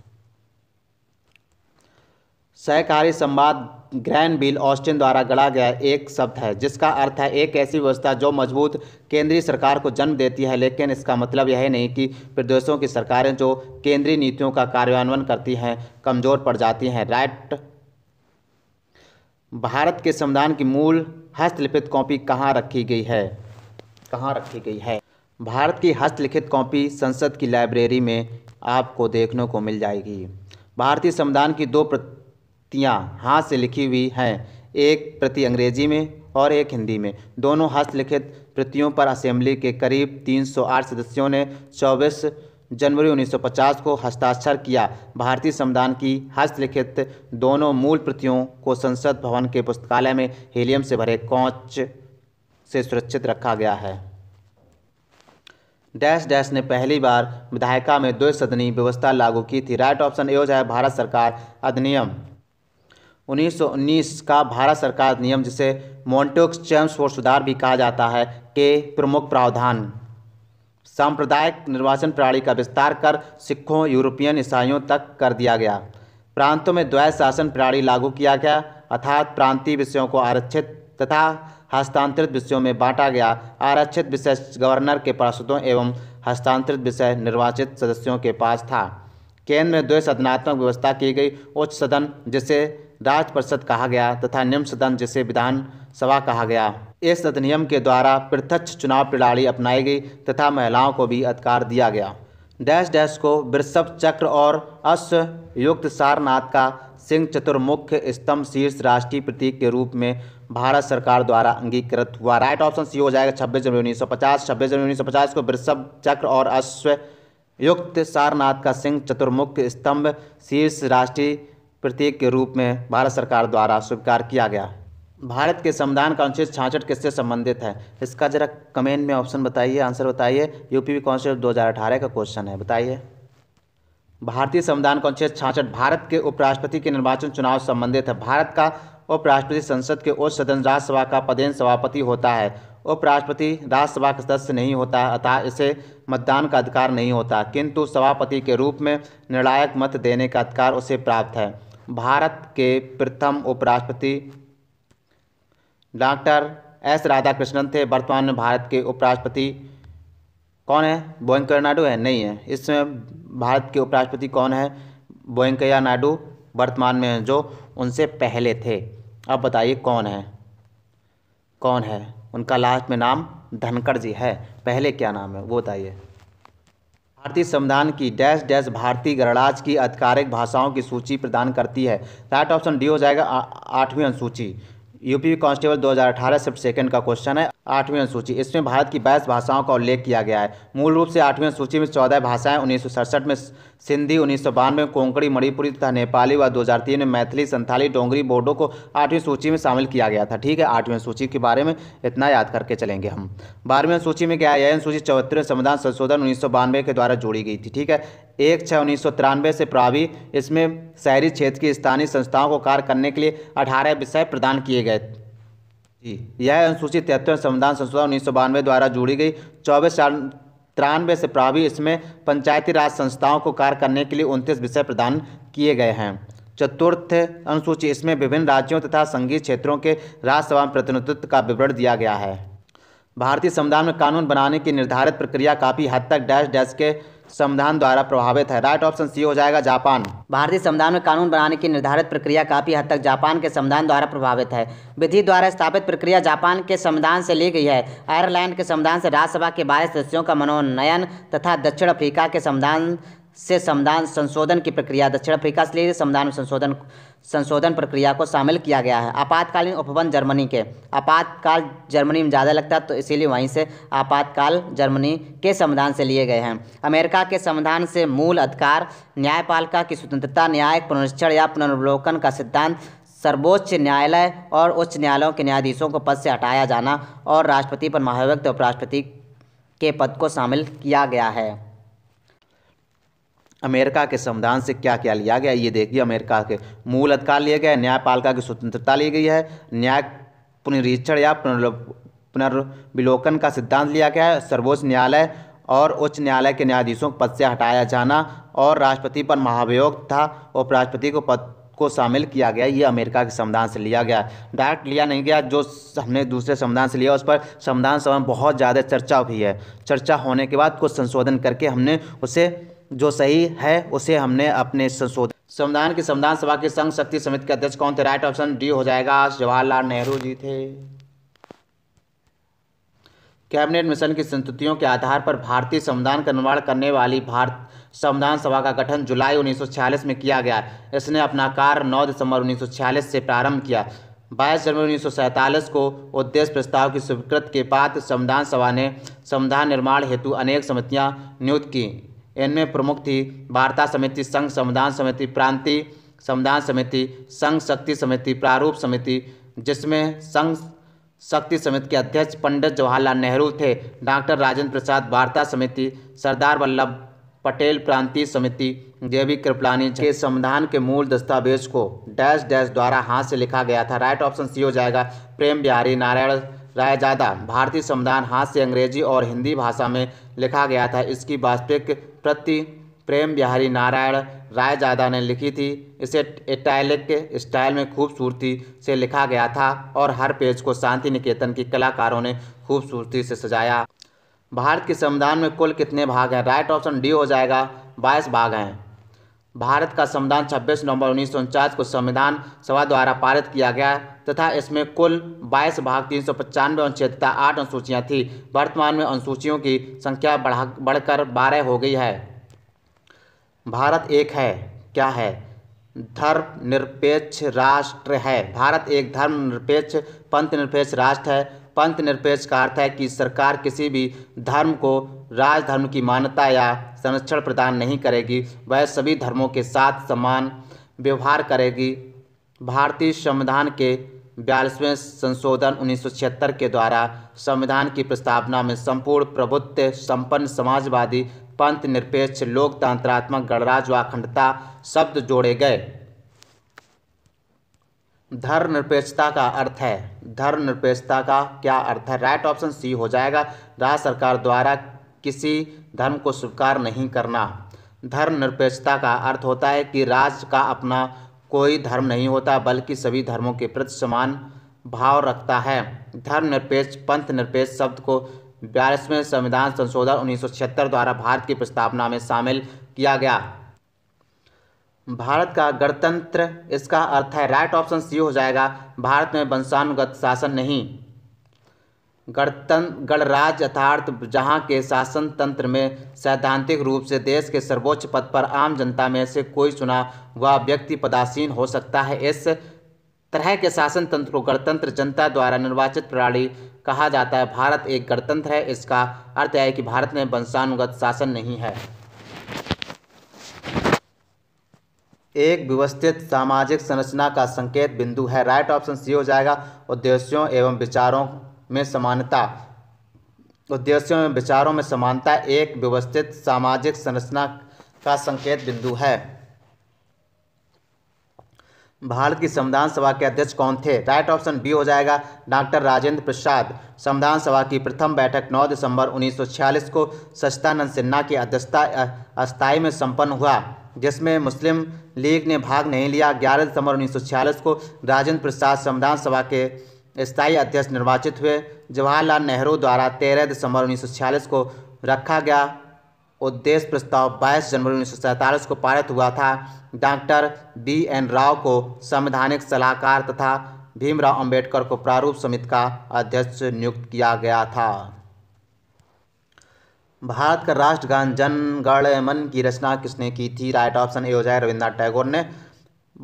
सहकारी संवाद ग्रैनबिल ऑस्टिन द्वारा गढ़ा गया एक शब्द है जिसका अर्थ है एक ऐसी व्यवस्था जो मजबूत केंद्रीय सरकार को जन्म देती है लेकिन इसका मतलब यह नहीं कि प्रदेशों की सरकारें जो केंद्रीय नीतियों का कार्यान्वयन करती हैं कमज़ोर पड़ जाती हैं राइट भारत के संविधान की मूल हस्तलिखित कॉपी कहाँ रखी गई है कहाँ रखी गई है भारत की हस्तलिखित कॉपी संसद की लाइब्रेरी में आपको देखने को मिल जाएगी भारतीय संविधान की दो तियाँ हाथ से लिखी हुई हैं एक प्रति अंग्रेजी में और एक हिंदी में दोनों हस्तलिखित प्रतियों पर असेंबली के करीब 308 सदस्यों ने चौबीस जनवरी 1950 को हस्ताक्षर किया भारतीय संविधान की हस्तलिखित दोनों मूल प्रतियों को संसद भवन के पुस्तकालय में हीलियम से भरे कौच से सुरक्षित रखा गया है डैश डैश ने पहली बार विधायिका में द्विसदनी व्यवस्था लागू की थी राइट ऑप्शन ए हो जाए भारत सरकार अधिनियम 1919 का भारत सरकार नियम जिसे मोन्टोक्स चैम्स और सुधार भी कहा जाता है के प्रमुख प्रावधान सांप्रदायिक निर्वाचन प्रणाली का विस्तार कर सिखों यूरोपियन ईसाइयों तक कर दिया गया प्रांतों में द्वैत शासन प्रणाली लागू किया गया अर्थात प्रांतीय विषयों को आरक्षित तथा हस्तांतरित विषयों में बांटा गया आरक्षित विषय गवर्नर के पार्षदों एवं हस्तांतरित विषय निर्वाचित सदस्यों के पास था केंद्र में द्वैत सदनात्मक व्यवस्था की गई उच्च सदन जिसे राज परिषद कहा गया तथा निम्न सदन जिसे विधान सभा कहा गया इस अधिनियम के द्वारा प्रत्यक्ष चुनाव प्रणाली अपनाई गई तथा महिलाओं को भी अधिकार दिया गया डैश डैश को वृषभ चक्र और अश्वयुक्त सारनाथ का सिंह चतुर्मुख स्तंभ शीर्ष राष्ट्रीय प्रतीक के रूप में भारत सरकार द्वारा अंगीकृत हुआ राइट ऑप्शन सी हो जाएगा 26 जनवरी उन्नीस सौ पचास छब्बीस जनवरी उन्नीस सौ पचास को वृषभ चक्र और अश्वयुक्त सारनाथ का सिंह चतुर्मुख स्तंभ शीर्ष राष्ट्रीय प्रतीक के रूप में भारत सरकार द्वारा स्वीकार किया गया भारत के संविधान का अनुच्छेद छाछठ किससे संबंधित है इसका जरा कमेंट में ऑप्शन बताइए आंसर बताइए यूपी हज़ार 2018 का क्वेश्चन है बताइए भारतीय संविधान का अनुच्छेद छाछठ भारत के उपराष्ट्रपति के निर्वाचन चुनाव संबंधित है भारत का उपराष्ट्रपति संसद के उच्च सदन राज्यसभा का पदेन सभापति होता है उपराष्ट्रपति राज्यसभा का सदस्य नहीं होता अतः इसे मतदान का अधिकार नहीं होता किंतु सभापति के रूप में निर्णायक मत देने का अधिकार उसे प्राप्त है भारत के प्रथम उपराष्ट्रपति डॉक्टर एस राधाकृष्णन थे वर्तमान में भारत के उपराष्ट्रपति कौन है वेंकैया नायडू है नहीं है इसमें भारत के उपराष्ट्रपति कौन है वेंकैया नायडू वर्तमान में जो उनसे पहले थे अब बताइए कौन है कौन है उनका लास्ट में नाम धनखड़ जी है पहले क्या नाम है वो बताइए भारतीय संविधान की डैश डैश भारतीय गणराज्य की आधिकारिक भाषाओं की सूची प्रदान करती है राइट ऑप्शन डी हो जाएगा आठवीं अनुसूची यूपी कांस्टेबल 2018 सिर्फ सेकंड का क्वेश्चन है आठवीं अनुसूची इसमें भारत की बाईस भाषाओं का उल्लेख किया गया है मूल रूप से आठवीं अनुसूची में चौदह भाषाएं उन्नीस में सिंधी उन्नीस सौ बानवे में कोंकणी मणिपुरी तथा नेपाली व 2003 में मैथिली संथाली डोंगरी बोर्डों को आठवीं सूची में शामिल किया गया था ठीक है आठवीं सूची के बारे में इतना याद करके चलेंगे हम बारहवीं सूची में क्या है यह सूची चौहत्तरवें संविधान संशोधन उन्नीस के द्वारा जोड़ी गई थी ठीक है एक छः उन्नीस से प्रभावी इसमें शहरी क्षेत्र की स्थानीय संस्थाओं को कार्य करने के लिए अठारह विषय प्रदान किए गए जी यह अनुसूची तिहत्तर संविधान संशोधन उन्नीस द्वारा जोड़ी गई चौबीस तिरानवे से प्रभावी इसमें पंचायती राज संस्थाओं को कार्य करने के लिए उनतीस विषय प्रदान किए गए हैं चतुर्थ अनुसूची इसमें विभिन्न राज्यों तथा संघीय क्षेत्रों के राज्यसभा में प्रतिनिधित्व का विवरण दिया गया है भारतीय संविधान में कानून बनाने की निर्धारित प्रक्रिया काफ़ी हद तक डैश डैश के संविधान द्वारा प्रभावित है राइट ऑप्शन सी हो जाएगा जापान भारतीय संविधान में कानून बनाने की निर्धारित प्रक्रिया काफी हद तक जापान के संविधान द्वारा प्रभावित है विधि द्वारा स्थापित प्रक्रिया जापान के संविधान से ली गई है आयरलैंड के संविधान से राज्यसभा के बारह सदस्यों का मनोनयन तथा दक्षिण अफ्रीका के संविधान से संविधान संशोधन की प्रक्रिया दक्षिण अफ्रीका से लिए संविधान संशोधन संशोधन प्रक्रिया को शामिल किया गया है आपातकालीन उपबंध जर्मनी के आपातकाल जर्मनी में ज़्यादा लगता है तो इसीलिए वहीं से आपातकाल जर्मनी के संविधान से लिए गए हैं अमेरिका के संविधान से मूल अधिकार न्यायपालिका की स्वतंत्रता न्यायिक पुनरीक्षण या पुनर्वलोकन का सिद्धांत सर्वोच्च न्यायालय और उच्च न्यायालयों के न्यायाधीशों को पद से हटाया जाना और राष्ट्रपति पर महाव्यक्त उपराष्ट्रपति के पद को शामिल किया गया है अमेरिका के संविधान से क्या क्या लिया गया ये देखिए अमेरिका के मूल अधिकार लिए गए न्यायपालिका की स्वतंत्रता ली गई है न्याय पुनरीक्षण या पुनर्विलोकन का सिद्धांत लिया गया है सर्वोच्च न्यायालय और उच्च न्यायालय के न्यायाधीशों को पद से हटाया जाना और राष्ट्रपति पर महाभियोग था उपराष्ट्रपति को पद को शामिल किया गया ये अमेरिका के संविधान से लिया गया डायरेक्ट लिया नहीं गया जो हमने दूसरे संविधान से लिया उस पर संविधान सभा में बहुत ज़्यादा चर्चा हुई है चर्चा होने के बाद कुछ संशोधन करके हमने उसे जो सही है उसे हमने अपने संशोधन संविधान की संविधान सभा के संघ शक्ति समिति के अध्यक्ष कौन थे राइट ऑप्शन डी हो जाएगा जवाहरलाल नेहरू जी थे कैबिनेट मिशन की संस्तुतियों के आधार पर भारतीय संविधान का निर्माण करने वाली भारत संविधान सभा का गठन जुलाई 1946 में किया गया इसने अपना कार्य 9 दिसंबर 1946 से प्रारंभ किया 22 जनवरी उन्नीस को उद्देश्य प्रस्ताव की स्वीकृत के बाद संविधान सभा ने संविधान निर्माण हेतु अनेक समितियां नियुक्त की इनमें प्रमुख थी वार्ता समिति संघ संविधान समिति प्रांति संविधान समिति संघ शक्ति समिति प्रारूप समिति जिसमें संघ शक्ति समिति के अध्यक्ष पंडित जवाहरलाल नेहरू थे डॉक्टर राजेंद्र प्रसाद वार्ता समिति सरदार वल्लभ पटेल प्रांतीय समिति जेबी कृपलानी के संविधान के मूल दस्तावेज को डैश डैश द्वारा हाथ से लिखा गया था राइट ऑप्शन सी हो जाएगा प्रेम बिहारी नारायण रायजादा भारतीय संविधान हाथ से अंग्रेजी और हिंदी भाषा में लिखा गया था इसकी वास्तविक प्रति प्रेम बिहारी नारायण रायजादा ने लिखी थी इसे इटैलिक स्टाइल में खूबसूरती से लिखा गया था और हर पेज को शांति निकेतन की कलाकारों ने खूबसूरती से सजाया भारत के संविधान में कुल कितने भाग हैं राइट ऑप्शन डी हो जाएगा बाईस भाग हैं भारत का संविधान 26 नवंबर उन्नीस को संविधान सभा द्वारा पारित किया गया तथा इसमें कुल 22 भाग तीन सौ पचानवे तथा आठ अनुसूचियाँ थी वर्तमान में अनुसूचियों की संख्या बढ़ा बढ़कर बारह हो गई है भारत एक है क्या है धर्म निरपेक्ष राष्ट्र है भारत एक धर्म निरपेक्ष पंथ निरपेक्ष राष्ट्र है पंथ निरपेक्ष का अर्थ है कि सरकार किसी भी धर्म को राजधर्म की मान्यता या संरक्षण प्रदान नहीं करेगी वह सभी धर्मों के साथ समान व्यवहार करेगी भारतीय संविधान के बयालीसवें संशोधन उन्नीस के द्वारा संविधान की प्रस्तावना में संपूर्ण प्रभुत्व संपन्न समाजवादी पंथ निरपेक्ष लोकतंत्रात्मक गणराज्य व अखंडता शब्द जोड़े गए धर्म निरपेक्षता का अर्थ है धर्म निरपेक्षता का क्या अर्थ है राइट ऑप्शन सी हो जाएगा राज्य सरकार द्वारा किसी धर्म को स्वीकार नहीं करना धर्मनिरपेक्षता का अर्थ होता है कि राज्य का अपना कोई धर्म नहीं होता बल्कि सभी धर्मों के प्रति समान भाव रखता है धर्मनिरपेक्ष पंथ निरपेक्ष शब्द को बयालीसवें संविधान संशोधन उन्नीस द्वारा भारत की प्रस्तावना में शामिल किया गया भारत का गणतंत्र इसका अर्थ है राइट ऑप्शन सी हो जाएगा भारत में वंशानुगत शासन नहीं गणतं गणराज यथार्थ जहाँ के शासन तंत्र में सैद्धांतिक रूप से देश के सर्वोच्च पद पर आम जनता में से कोई चुना हुआ व्यक्ति पदासीन हो सकता है इस तरह के शासन तंत्र को गणतंत्र जनता द्वारा निर्वाचित प्रणाली कहा जाता है भारत एक गणतंत्र है इसका अर्थ है कि भारत में वंशानुगत शासन नहीं है एक व्यवस्थित सामाजिक संरचना का संकेत बिंदु है राइट ऑप्शन सी हो जाएगा उद्देश्यों एवं विचारों में समानता उद्देश्यों में विचारों में समानता एक व्यवस्थित सामाजिक संरचना का संकेत बिंदु है भारत की संविधान सभा के अध्यक्ष कौन थे राइट ऑप्शन बी हो जाएगा डॉक्टर राजेंद्र प्रसाद संविधान सभा की प्रथम बैठक 9 दिसंबर 1946 को सचिदानंद सिन्हा की अध्यक्षता अस्थाई में संपन्न हुआ जिसमें मुस्लिम लीग ने भाग नहीं लिया 11 दिसंबर 1946 को राजेंद्र प्रसाद संविधान सभा के स्थायी अध्यक्ष निर्वाचित हुए जवाहरलाल नेहरू द्वारा तेरह दिसंबर उन्नीस को रखा गया उद्देश्य प्रस्ताव 22 जनवरी उन्नीस को पारित हुआ था डॉक्टर बी एन राव को संवैधानिक सलाहकार तथा भीमराव अंबेडकर को प्रारूप समिति का अध्यक्ष नियुक्त किया गया था भारत का राष्ट्रगान जनगण मन की रचना किसने की थी राइट ऑप्शन ए हो जाए रविन्द्रनाथ टैगोर ने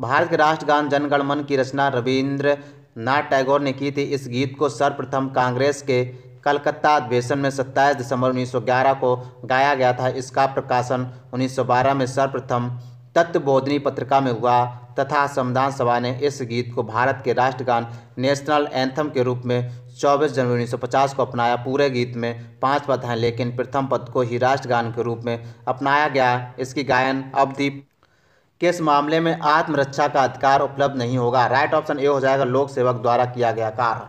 भारत के राष्ट्रगान जनगण मन की रचना रविंद्र नाथ टैगोर ने की थी इस गीत को सर्वप्रथम कांग्रेस के कलकत्ता अधिवेशन में 27 दिसंबर 1911 को गाया गया था इसका प्रकाशन 1912 में सर्वप्रथम तत्वबोधनी पत्रिका में हुआ तथा संविधान सभा ने इस गीत को भारत के राष्ट्रगान नेशनल एंथम के रूप में 24 जनवरी 1950 को अपनाया पूरे गीत में पांच पद हैं लेकिन प्रथम पद को ही राष्ट्रगान के रूप में अपनाया गया इसकी गायन अवधि किस मामले में आत्मरक्षा का अधिकार उपलब्ध नहीं होगा राइट ऑप्शन ए हो जाएगा लोक सेवक द्वारा किया गया कार्य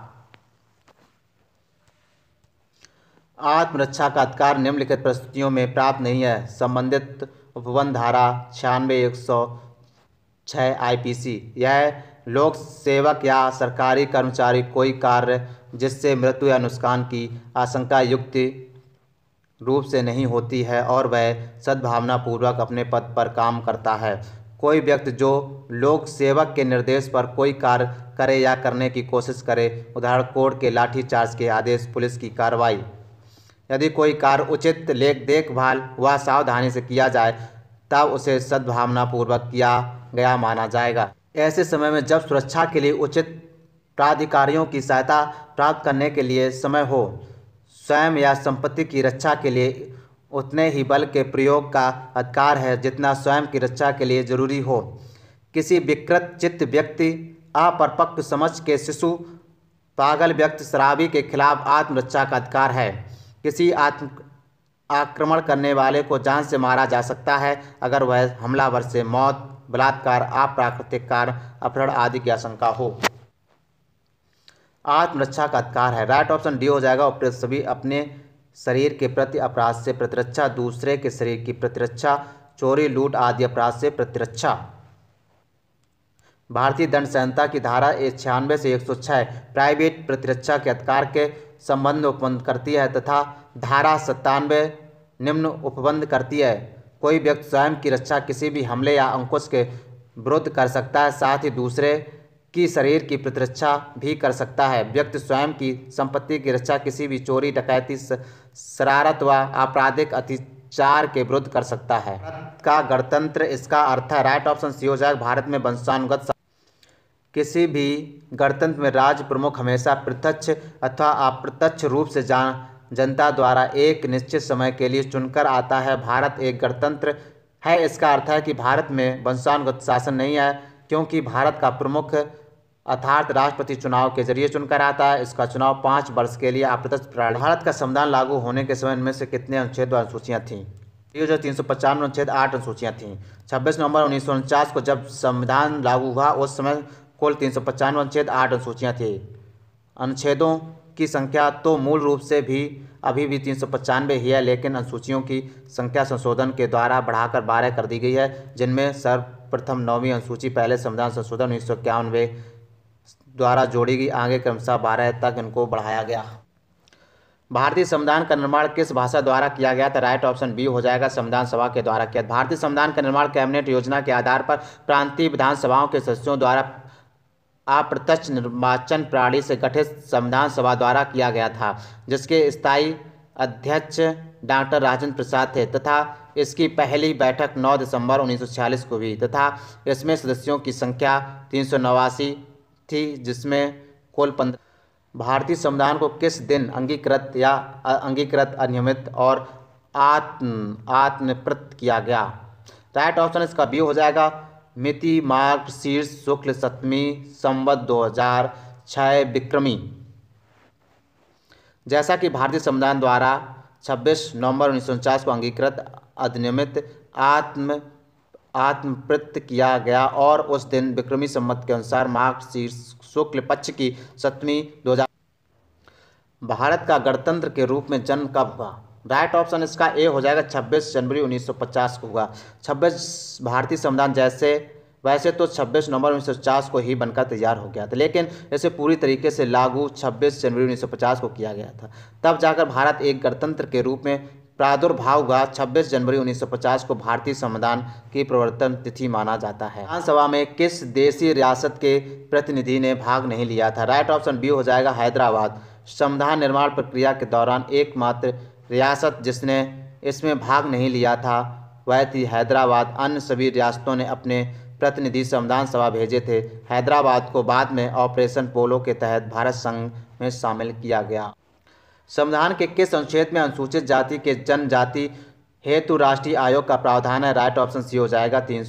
आत्मरक्षा का अधिकार निम्नलिखित परिस्थितियों में प्राप्त नहीं है संबंधित उपवन धारा छियानवे एक सौ छः आईपीसी यह लोक सेवक या सरकारी कर्मचारी कोई कार्य जिससे मृत्यु या नुकसान की आशंका युक्त रूप से नहीं होती है और वह सद्भावनापूर्वक अपने पद पर काम करता है कोई व्यक्ति जो लोक सेवक के निर्देश पर कोई कार्य करे या करने की कोशिश करे उदाहरण कोर्ट के लाठीचार्ज के आदेश पुलिस की कार्रवाई यदि कोई कार्य उचित लेख देखभाल व सावधानी से किया जाए तब उसे सद्भावनापूर्वक किया गया माना जाएगा ऐसे समय में जब सुरक्षा के लिए उचित प्राधिकारियों की सहायता प्राप्त करने के लिए समय हो स्वयं या संपत्ति की रक्षा के लिए उतने ही बल के प्रयोग का अधिकार है जितना स्वयं की रक्षा के लिए जरूरी हो किसी विकृत चित्त व्यक्ति अपरपक्व समझ के शिशु पागल व्यक्ति शराबी के खिलाफ आत्मरक्षा का अधिकार है किसी आत्म आक्रमण करने वाले को जान से मारा जा सकता है अगर वह हमलावर से मौत बलात्कार अप्राकृतिक कार्य अपहरण आदि की आशंका हो आत्मरक्षा का अधिकार है राइट ऑप्शन डी हो जाएगा और सभी अपने शरीर के प्रति अपराध से प्रतिरक्षा दूसरे के शरीर की प्रतिरक्षा चोरी लूट आदि अपराध से प्रतिरक्षा भारतीय दंड संहिता की धारा एक छियानवे से एक सौ छः प्राइवेट प्रतिरक्षा के अधिकार के संबंध में उपबंध करती है तथा धारा सत्तानवे निम्न उपबंध करती है कोई व्यक्ति स्वयं की रक्षा किसी भी हमले या अंकुश के विरुद्ध कर सकता है साथ ही दूसरे की शरीर की प्रतिरक्षा भी कर सकता है व्यक्ति स्वयं की संपत्ति की रक्षा किसी भी चोरी डकैती शरारत व आपराधिक अतिचार के विरुद्ध कर सकता है का गणतंत्र इसका अर्थ है राइट ऑप्शन सी हो जाएगा भारत में वंशानुगत किसी भी गणतंत्र में राज्य प्रमुख हमेशा प्रत्यक्ष अथवा अप्रत्यक्ष रूप से जान जनता द्वारा एक निश्चित समय के लिए चुनकर आता है भारत एक गणतंत्र है इसका अर्थ है कि भारत में वंशानुगत शासन नहीं है क्योंकि भारत का प्रमुख अर्थात राष्ट्रपति चुनाव के जरिए चुनकर आता है इसका चुनाव पाँच वर्ष के लिए अप्रत्यक्ष प्रणाली भारत का संविधान लागू होने के समय इनमें से कितने अनुच्छेद और अनुसूचियाँ थीं जो तीन सौ पचानवे अनुच्छेद आठ अनुसूचियाँ थीं छब्बीस नवंबर उन्नीस सौ उनचास को जब संविधान लागू हुआ उस समय कुल तीन सौ पचानवे अनुच्छेद आठ अनुसूचियाँ थी अनुच्छेदों की संख्या तो मूल रूप से भी अभी भी तीन सौ पचानवे ही है लेकिन अनुसूचियों की संख्या संशोधन के द्वारा बढ़ाकर बारह कर दी गई है जिनमें सर्व प्रथम नौवीं अनुसूची पहले संविधान संशोधन उन्नीस द्वारा जोड़ी गई आगे क्रमशः बारह तक इनको बढ़ाया गया भारतीय संविधान का निर्माण किस भाषा द्वारा किया गया था राइट ऑप्शन बी हो जाएगा संविधान सभा के द्वारा किया भारतीय संविधान का निर्माण कैबिनेट योजना के आधार पर प्रांतीय विधानसभाओं के सदस्यों द्वारा अप्रत्यक्ष निर्वाचन प्रणाली से गठित संविधान सभा द्वारा किया गया था जिसके स्थायी अध्यक्ष डॉक्टर राजेंद्र प्रसाद थे तथा इसकी पहली बैठक 9 दिसंबर 1946 को हुई तथा इसमें सदस्यों की संख्या तीन थी जिसमें कुल पंद्रह भारतीय संविधान को किस दिन अंगीकृत या अंगीकृत अनियमित और आत्म आत्मप्रत किया गया राइट ऑप्शन इसका बी हो जाएगा मिति मार्ग शीर्ष शुक्ल सप्तमी संवत 2006 विक्रमी जैसा कि भारतीय संविधान द्वारा 26 नवंबर उन्नीस को अंगीकृत अधिनियमित आत्म आत्मप्रत किया गया और उस दिन विक्रमी सम्मत के अनुसार मार्ग शीर्ष शुक्ल पक्ष की सतमी दो भारत का गणतंत्र के रूप में जन्म कब हुआ राइट ऑप्शन इसका ए हो जाएगा 26 जनवरी 1950 को हुआ 26 भारतीय संविधान जैसे वैसे तो 26 नवंबर 1950 को ही बनकर तैयार हो गया था लेकिन इसे पूरी तरीके से लागू 26 जनवरी 1950 को किया गया था तब जाकर भारत एक गणतंत्र के रूप में प्रादुर्भाव का 26 जनवरी 1950 को भारतीय संविधान की प्रवर्तन तिथि माना जाता है विधानसभा में किस देशी रियासत के प्रतिनिधि ने भाग नहीं लिया था राइट ऑप्शन बी हो जाएगा हैदराबाद संविधान निर्माण प्रक्रिया के दौरान एकमात्र रियासत जिसने इसमें भाग नहीं लिया था वह थी हैदराबाद अन्य सभी रियासतों ने अपने प्रतिनिधि संविधान सभा भेजे थे हैदराबाद को बाद में ऑपरेशन पोलो के तहत भारत संघ में शामिल किया गया संविधान के किस अनुच्छेद में अनुसूचित जाति के जनजाति हेतु राष्ट्रीय आयोग का प्रावधान है राइट ऑप्शन सी हो जाएगा तीन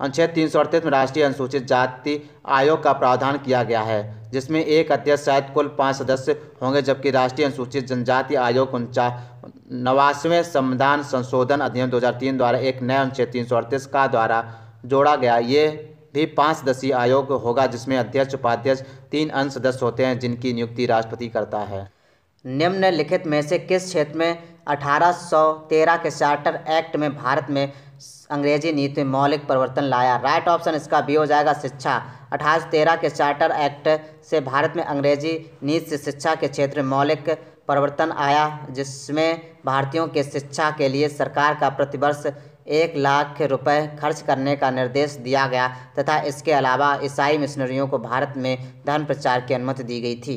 अनुच्छेद तीन में राष्ट्रीय अनुसूचित जाति आयोग का प्रावधान किया गया है जिसमें एक अध्यक्ष शायद कुल पाँच सदस्य होंगे जबकि राष्ट्रीय अनुसूचित जनजाति आयोग उनचा नवासवें संविधान संशोधन अधिनियम 2003 द्वारा एक नया अनुच्छेद तीन का द्वारा जोड़ा गया ये भी पाँच सदस्यीय आयोग होगा जिसमें अध्यक्ष उपाध्यक्ष तीन अन्य सदस्य होते हैं जिनकी नियुक्ति राष्ट्रपति करता है निम्नलिखित में से किस क्षेत्र में 1813 के चार्टर एक्ट में भारत में अंग्रेजी नीति में मौलिक परिवर्तन लाया राइट ऑप्शन इसका बी हो जाएगा शिक्षा अठारह के चार्टर एक्ट से भारत में अंग्रेजी नीति से शिक्षा के क्षेत्र में मौलिक परिवर्तन आया जिसमें भारतीयों के शिक्षा के लिए सरकार का प्रतिवर्ष एक लाख रुपए खर्च करने का निर्देश दिया गया तथा इसके अलावा ईसाई मिशनरियों को भारत में धर्म प्रचार की अनुमति दी गई थी